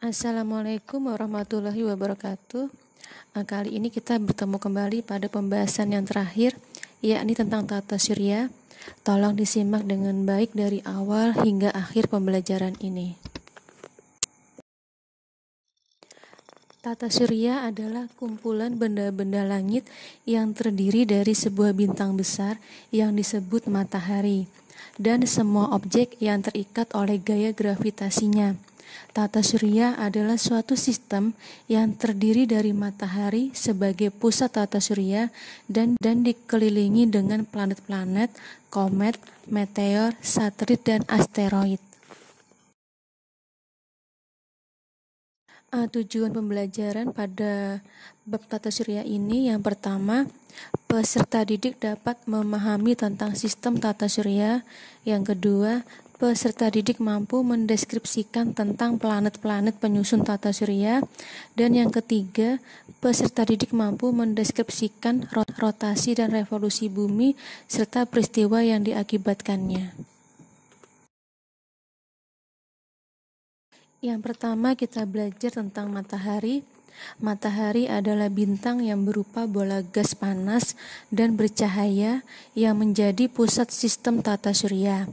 Assalamualaikum warahmatullahi wabarakatuh. Eh, kali ini kita bertemu kembali pada pembahasan yang terakhir, yakni tentang tata surya. Tolong disimak dengan baik dari awal hingga akhir pembelajaran ini. Tata surya adalah kumpulan benda-benda langit yang terdiri dari sebuah bintang besar yang disebut matahari dan semua objek yang terikat oleh gaya gravitasinya Tata surya adalah suatu sistem yang terdiri dari matahari sebagai pusat tata surya dan dan dikelilingi dengan planet-planet, komet, meteor, satelit dan asteroid. Eh, tujuan pembelajaran pada bab tata surya ini yang pertama peserta didik dapat memahami tentang sistem tata surya yang kedua peserta didik mampu mendeskripsikan tentang planet-planet penyusun tata surya dan yang ketiga peserta didik mampu mendeskripsikan rotasi dan revolusi bumi serta peristiwa yang diakibatkannya. Yang pertama kita belajar tentang matahari. Matahari adalah bintang yang berupa bola gas panas dan bercahaya yang menjadi pusat sistem tata surya.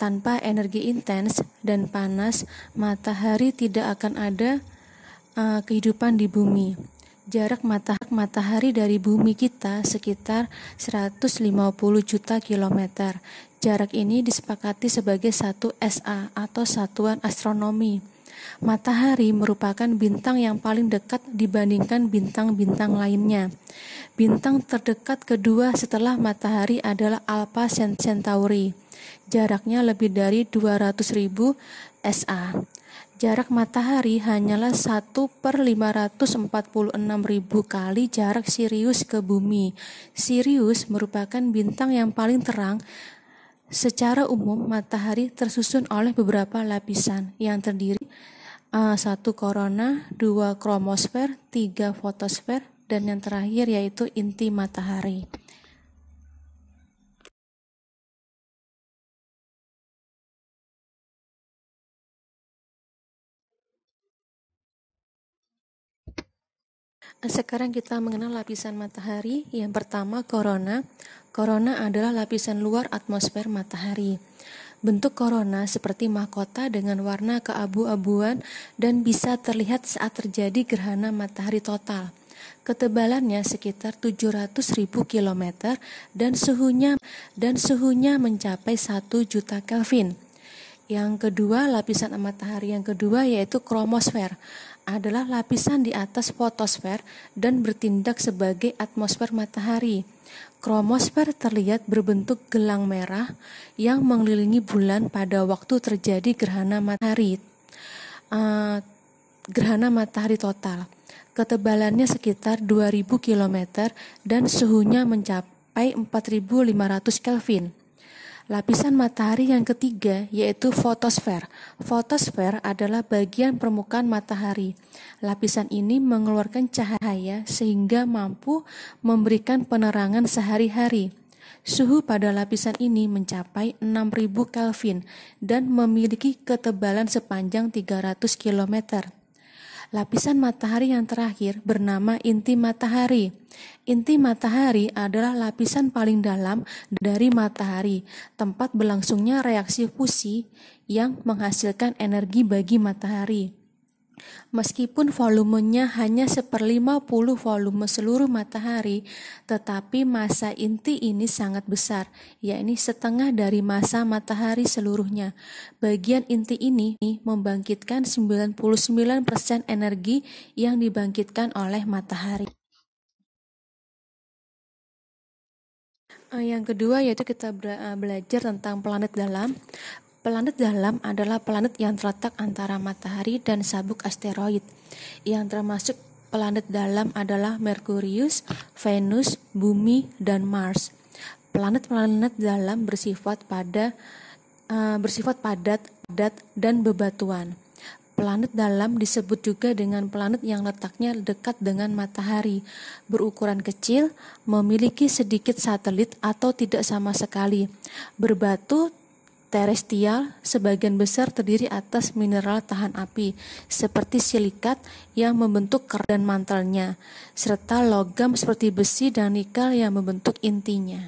Tanpa energi intens dan panas, matahari tidak akan ada uh, kehidupan di bumi. Jarak matahari dari bumi kita sekitar 150 juta kilometer. Jarak ini disepakati sebagai satu SA atau satuan astronomi. Matahari merupakan bintang yang paling dekat dibandingkan bintang-bintang lainnya. Bintang terdekat kedua setelah matahari adalah Alpha Centauri jaraknya lebih dari 200.000 SA. Jarak matahari hanyalah 1 per 546.000 kali jarak Sirius ke bumi. Sirius merupakan bintang yang paling terang Secara umum, matahari tersusun oleh beberapa lapisan yang terdiri uh, satu korona, dua kromosfer, tiga fotosfer, dan yang terakhir yaitu inti matahari. Sekarang kita mengenal lapisan matahari. Yang pertama, korona. Korona adalah lapisan luar atmosfer matahari. Bentuk korona seperti mahkota dengan warna keabu-abuan dan bisa terlihat saat terjadi gerhana matahari total. Ketebalannya sekitar 700.000 km dan suhunya dan suhunya mencapai 1 juta Kelvin. Yang kedua, lapisan matahari yang kedua yaitu kromosfer adalah lapisan di atas fotosfer dan bertindak sebagai atmosfer matahari. Kromosfer terlihat berbentuk gelang merah yang mengelilingi bulan pada waktu terjadi gerhana matahari. Uh, gerhana matahari total. Ketebalannya sekitar 2000 km dan suhunya mencapai 4500 Kelvin. Lapisan matahari yang ketiga yaitu fotosfer. Fotosfer adalah bagian permukaan matahari. Lapisan ini mengeluarkan cahaya sehingga mampu memberikan penerangan sehari-hari. Suhu pada lapisan ini mencapai 6000 Kelvin dan memiliki ketebalan sepanjang 300 kilometer. Lapisan matahari yang terakhir bernama inti matahari. Inti matahari adalah lapisan paling dalam dari matahari, tempat berlangsungnya reaksi fusi yang menghasilkan energi bagi matahari. Meskipun volumenya hanya seperlima puluh volume seluruh matahari, tetapi masa inti ini sangat besar, yakni setengah dari masa matahari seluruhnya. Bagian inti ini membangkitkan 99% energi yang dibangkitkan oleh matahari. Eh, yang kedua yaitu kita eh, belajar tentang planet dalam. Planet dalam adalah planet yang terletak antara matahari dan sabuk asteroid. Yang termasuk planet dalam adalah Merkurius, Venus, Bumi, dan Mars. Planet-planet dalam bersifat pada uh, bersifat padat, padat dan bebatuan. Planet dalam disebut juga dengan planet yang letaknya dekat dengan matahari, berukuran kecil, memiliki sedikit satelit atau tidak sama sekali, berbatu terestial sebagian besar terdiri atas mineral tahan api seperti silikat yang membentuk kerak dan mantelnya, serta logam seperti besi dan nikel yang membentuk intinya.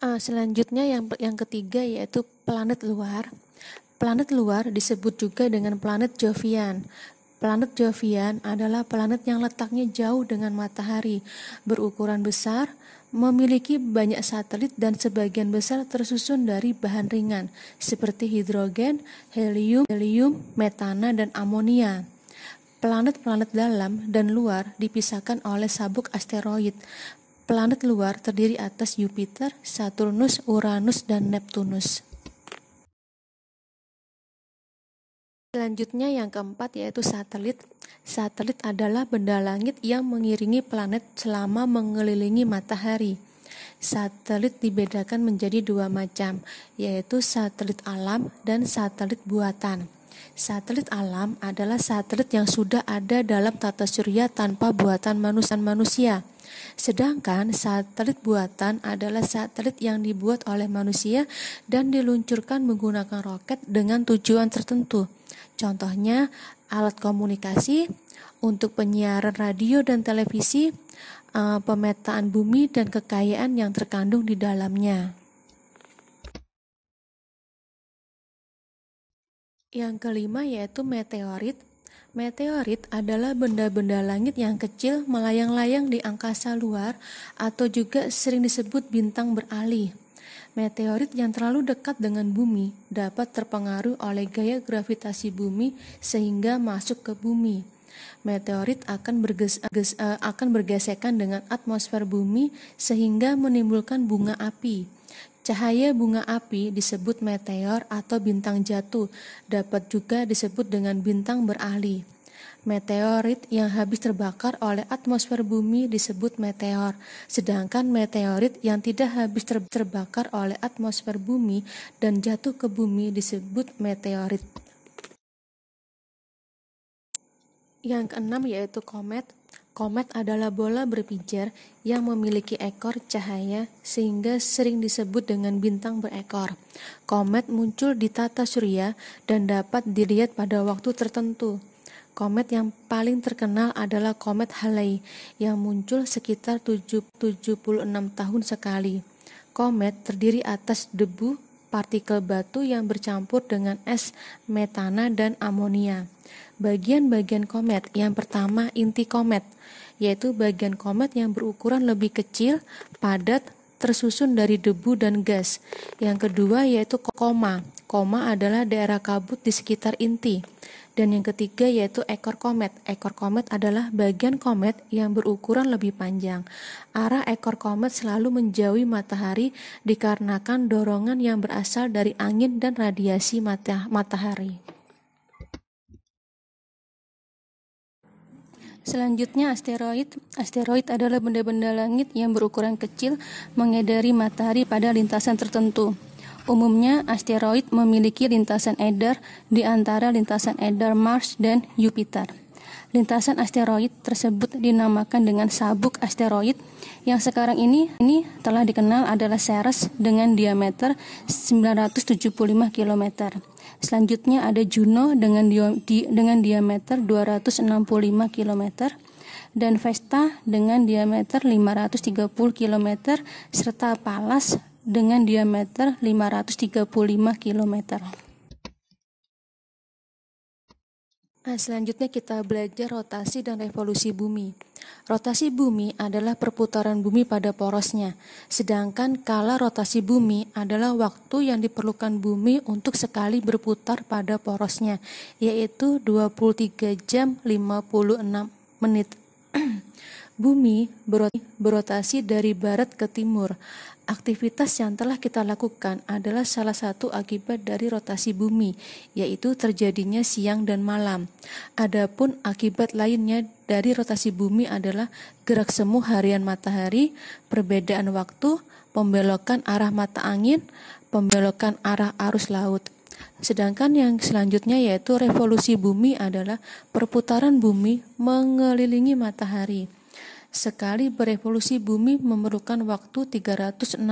Uh, selanjutnya yang yang ketiga yaitu planet luar. Planet luar disebut juga dengan planet Jovian Planet Jovian adalah planet yang letaknya jauh dengan matahari, berukuran besar, memiliki banyak satelit dan sebagian besar tersusun dari bahan ringan seperti hidrogen, helium, helium, metana dan amonia. Planet-planet dalam dan luar dipisahkan oleh sabuk asteroid. Planet luar terdiri atas Jupiter, Saturnus, Uranus, dan Neptunus. Selanjutnya yang keempat yaitu satelit. Satelit adalah benda langit yang mengiringi planet selama mengelilingi matahari. Satelit dibedakan menjadi dua macam, yaitu satelit alam dan satelit buatan. Satelit alam adalah satelit yang sudah ada dalam tata surya tanpa buatan manusia. manusia. Sedangkan satelit buatan adalah satelit yang dibuat oleh manusia dan diluncurkan menggunakan roket dengan tujuan tertentu. Contohnya, alat komunikasi untuk penyiaran radio dan televisi, eh, pemetaan bumi dan kekayaan yang terkandung di dalamnya. Yang kelima yaitu meteorit. Meteorit adalah benda-benda langit yang kecil melayang-layang di angkasa luar atau juga sering disebut bintang beralih meteorit yang terlalu dekat dengan bumi dapat terpengaruh oleh gaya gravitasi bumi sehingga masuk ke bumi. Meteorit akan, berges ges eh, akan bergesekan dengan atmosfer bumi sehingga menimbulkan bunga api. Cahaya bunga api disebut meteor atau bintang jatuh, dapat juga disebut dengan bintang beralih. Meteorit yang habis terbakar oleh atmosfer bumi disebut meteor, sedangkan meteorit yang tidak habis terbakar oleh atmosfer bumi dan jatuh ke bumi disebut meteorit. Yang keenam yaitu komet. Komet adalah bola berpijar yang memiliki ekor cahaya sehingga sering disebut dengan bintang berekor. Komet muncul di tata surya dan dapat dilihat pada waktu tertentu. Komet yang paling terkenal adalah komet Halley yang muncul sekitar 76 tahun sekali. Komet terdiri atas debu partikel batu yang bercampur dengan es metana dan amonia. Bagian-bagian komet yang pertama inti komet, yaitu bagian komet yang berukuran lebih kecil, padat, tersusun dari debu dan gas. Yang kedua yaitu koma. Koma adalah daerah kabut di sekitar inti. Dan yang ketiga yaitu ekor komet. Ekor komet adalah bagian komet yang berukuran lebih panjang. Arah ekor komet selalu menjauhi matahari dikarenakan dorongan yang berasal dari angin dan radiasi mata matahari. Selanjutnya asteroid. Asteroid adalah benda-benda langit yang berukuran kecil mengedari matahari pada lintasan tertentu. Umumnya, asteroid memiliki lintasan eder di antara lintasan eder Mars dan Jupiter. Lintasan asteroid tersebut dinamakan dengan sabuk asteroid yang sekarang ini ini telah dikenal adalah Ceres dengan diameter 975 km. Selanjutnya ada Juno dengan di, dengan diameter 265 km dan Vesta dengan diameter 530 km serta Pallas dengan diameter 535 km. Nah, selanjutnya kita belajar rotasi dan revolusi bumi. Rotasi bumi adalah perputaran bumi pada porosnya, sedangkan kala rotasi bumi adalah waktu yang diperlukan bumi untuk sekali berputar pada porosnya, yaitu 23 jam 56 menit. Bumi berotasi dari barat ke timur. Aktivitas yang telah kita lakukan adalah salah satu akibat dari rotasi bumi, yaitu terjadinya siang dan malam. Adapun akibat lainnya dari rotasi bumi adalah gerak semu harian matahari, perbedaan waktu, pembelokan arah mata angin, pembelokan arah arus laut. Sedangkan yang selanjutnya yaitu revolusi bumi adalah perputaran bumi mengelilingi matahari. Sekali berevolusi bumi memerlukan waktu 365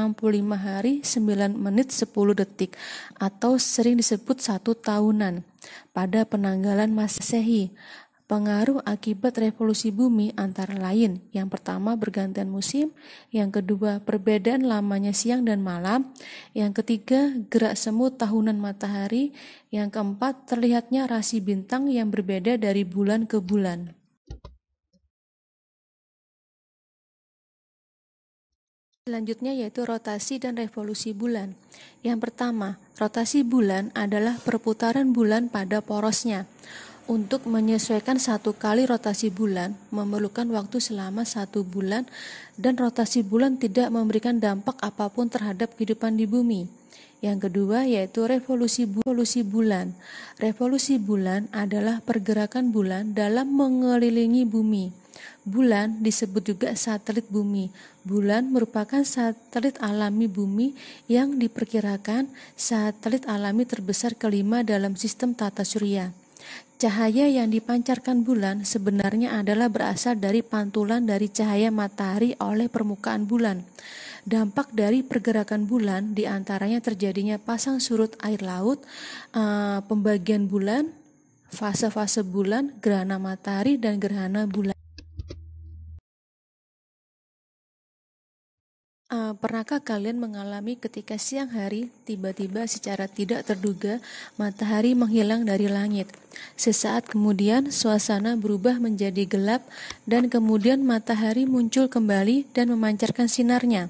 hari 9 menit 10 detik atau sering disebut satu tahunan pada penanggalan Masehi. Pengaruh akibat revolusi bumi antara lain, yang pertama bergantian musim, yang kedua perbedaan lamanya siang dan malam, yang ketiga gerak semut tahunan matahari, yang keempat terlihatnya rasi bintang yang berbeda dari bulan ke bulan. Selanjutnya yaitu rotasi dan revolusi bulan. Yang pertama, rotasi bulan adalah perputaran bulan pada porosnya. Untuk menyesuaikan satu kali rotasi bulan memerlukan waktu selama satu bulan dan rotasi bulan tidak memberikan dampak apapun terhadap kehidupan di bumi. Yang kedua yaitu revolusi, revolusi bulan. Revolusi bulan adalah pergerakan bulan dalam mengelilingi bumi. Bulan disebut juga satelit bumi. Bulan merupakan satelit alami bumi yang diperkirakan satelit alami terbesar kelima dalam sistem tata surya. Cahaya yang dipancarkan bulan sebenarnya adalah berasal dari pantulan dari cahaya matahari oleh permukaan bulan. Dampak dari pergerakan bulan diantaranya terjadinya pasang surut air laut, eh, pembagian bulan, fase-fase bulan, gerhana matahari, dan gerhana bulan. Uh, pernahkah kalian mengalami ketika siang hari tiba-tiba secara tidak terduga matahari menghilang dari langit? Sesaat kemudian suasana berubah menjadi gelap dan kemudian matahari muncul kembali dan memancarkan sinarnya.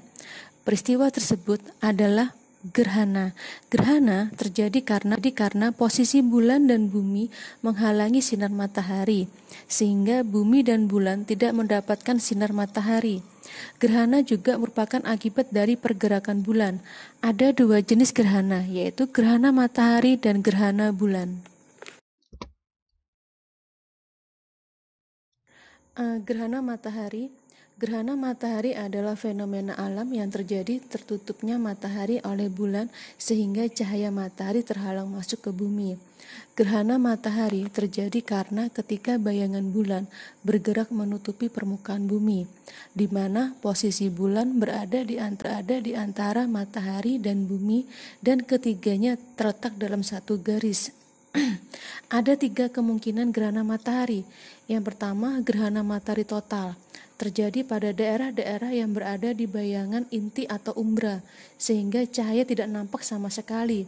Peristiwa tersebut adalah Gerhana. Gerhana terjadi karena di karena posisi bulan dan bumi menghalangi sinar matahari, sehingga bumi dan bulan tidak mendapatkan sinar matahari. Gerhana juga merupakan akibat dari pergerakan bulan. Ada dua jenis gerhana, yaitu gerhana matahari dan gerhana bulan. Eh, gerhana matahari Gerhana matahari adalah fenomena alam yang terjadi tertutupnya matahari oleh bulan sehingga cahaya matahari terhalang masuk ke bumi. Gerhana matahari terjadi karena ketika bayangan bulan bergerak menutupi permukaan bumi, di mana posisi bulan berada di antara, ada di antara matahari dan bumi dan ketiganya terletak dalam satu garis Ada tiga kemungkinan gerhana matahari. Yang pertama, gerhana matahari total terjadi pada daerah-daerah yang berada di bayangan inti atau umbra, sehingga cahaya tidak nampak sama sekali.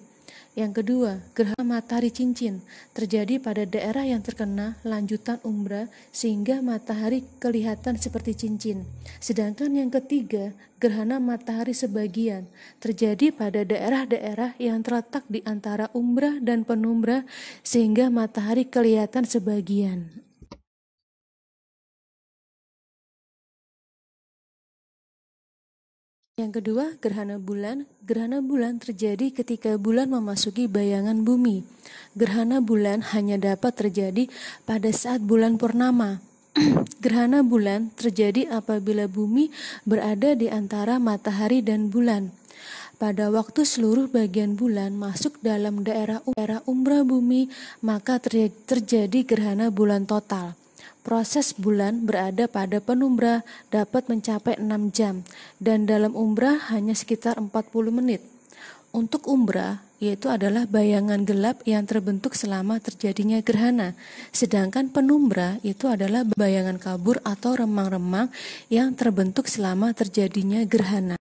Yang kedua, gerhana matahari cincin terjadi pada daerah yang terkena lanjutan umbra sehingga matahari kelihatan seperti cincin. Sedangkan yang ketiga, gerhana matahari sebagian terjadi pada daerah-daerah yang terletak di antara umbra dan penumbra sehingga matahari kelihatan sebagian. Yang kedua, gerhana bulan. Gerhana bulan terjadi ketika bulan memasuki bayangan bumi. Gerhana bulan hanya dapat terjadi pada saat bulan purnama. gerhana bulan terjadi apabila bumi berada di antara matahari dan bulan. Pada waktu seluruh bagian bulan masuk dalam daerah umbra bumi, maka terjadi gerhana bulan total. Proses bulan berada pada penumbra dapat mencapai 6 jam dan dalam umbrah hanya sekitar 40 menit. Untuk umbrah, yaitu adalah bayangan gelap yang terbentuk selama terjadinya gerhana. Sedangkan penumbra itu adalah bayangan kabur atau remang-remang yang terbentuk selama terjadinya gerhana.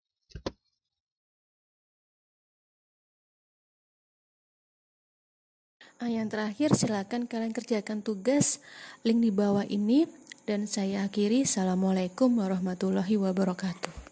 Ah, yang terakhir silakan kalian kerjakan tugas link di bawah ini dan saya akhiri assalamualaikum warahmatullahi wabarakatuh